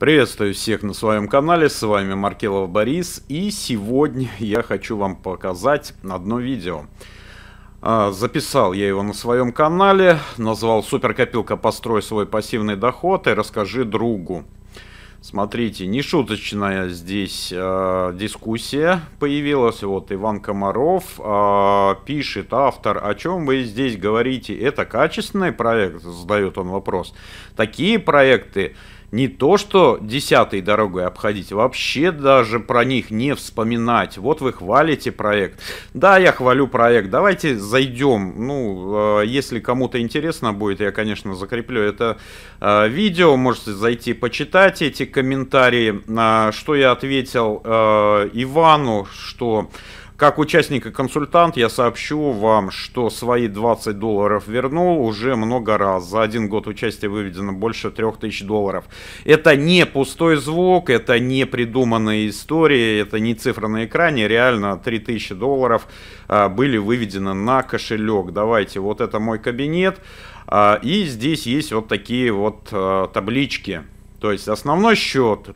Приветствую всех на своем канале, с вами Маркелов Борис и сегодня я хочу вам показать одно видео. А, записал я его на своем канале, назвал «Суперкопилка. Построй свой пассивный доход и расскажи другу». Смотрите, нешуточная здесь э, дискуссия появилась. Вот Иван Комаров э, пишет, автор, о чем вы здесь говорите? Это качественный проект? Задает он вопрос. Такие проекты не то, что десятой дорогой обходить, вообще даже про них не вспоминать. Вот вы хвалите проект. Да, я хвалю проект. Давайте зайдем. Ну, э, если кому-то интересно будет, я, конечно, закреплю это э, видео. Можете зайти почитать эти комментарии, что я ответил э, Ивану, что как участник и консультант я сообщу вам, что свои 20 долларов вернул уже много раз. За один год участия выведено больше 3000 долларов. Это не пустой звук, это не придуманные истории, это не цифра на экране. Реально 3000 долларов а, были выведены на кошелек. Давайте, вот это мой кабинет. А, и здесь есть вот такие вот а, таблички. То есть основной счет,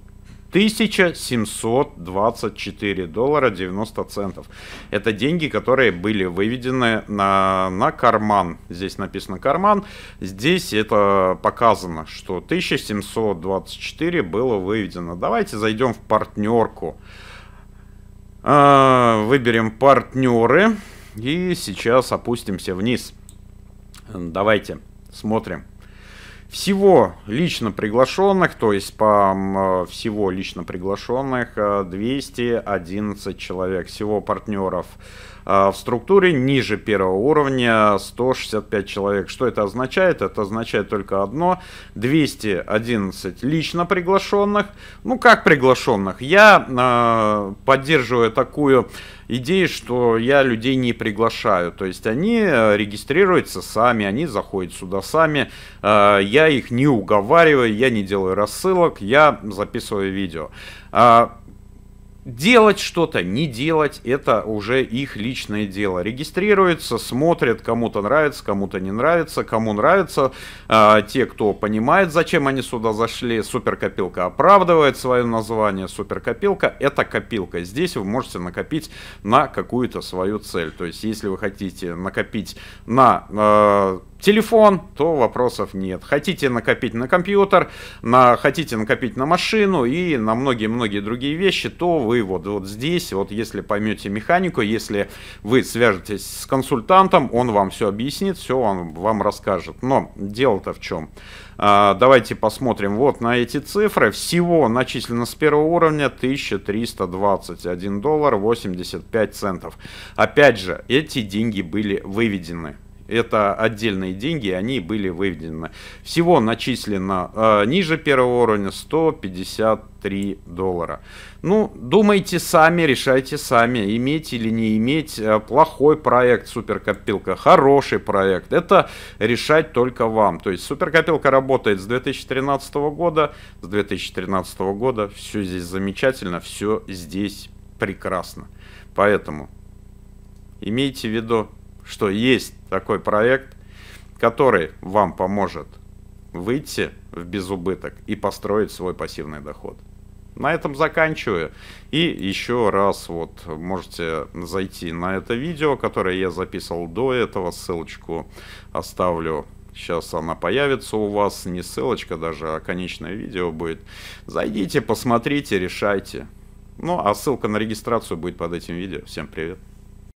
1724 доллара 90 центов. Это деньги, которые были выведены на, на карман. Здесь написано карман. Здесь это показано, что 1724 было выведено. Давайте зайдем в партнерку. А, выберем партнеры и сейчас опустимся вниз. Давайте смотрим. Всего лично приглашенных, то есть по э, всего лично приглашенных 211 э, человек, всего партнеров а, в структуре ниже первого уровня 165 человек. Что это означает? Это означает только одно. 211 лично приглашенных. Ну, как приглашенных? Я э, поддерживаю такую идею, что я людей не приглашаю. То есть они э, регистрируются сами, они заходят сюда сами. Э, я их не уговариваю, я не делаю рассылок, я записываю видео. Делать что-то, не делать, это уже их личное дело. Регистрируются, смотрят, кому-то нравится, кому-то не нравится, кому нравится. Э, те, кто понимает, зачем они сюда зашли, суперкопилка оправдывает свое название. Суперкопилка — это копилка. Здесь вы можете накопить на какую-то свою цель. То есть, если вы хотите накопить на... Э, телефон, то вопросов нет. Хотите накопить на компьютер, на, хотите накопить на машину и на многие-многие другие вещи, то вы вот, вот здесь, вот если поймете механику, если вы свяжетесь с консультантом, он вам все объяснит, все он вам расскажет. Но дело-то в чем? А, давайте посмотрим вот на эти цифры. Всего начислено с первого уровня 1321 доллар 85 центов. Опять же, эти деньги были выведены это отдельные деньги, они были выведены. Всего начислено э, ниже первого уровня 153 доллара. Ну, думайте сами, решайте сами, иметь или не иметь. Э, плохой проект суперкопилка, хороший проект. Это решать только вам. То есть суперкопилка работает с 2013 года. С 2013 года все здесь замечательно, все здесь прекрасно. Поэтому имейте в виду, что есть такой проект, который вам поможет выйти в безубыток и построить свой пассивный доход. На этом заканчиваю. И еще раз вот можете зайти на это видео, которое я записывал до этого. Ссылочку оставлю. Сейчас она появится у вас. Не ссылочка даже, а конечное видео будет. Зайдите, посмотрите, решайте. Ну, а ссылка на регистрацию будет под этим видео. Всем привет!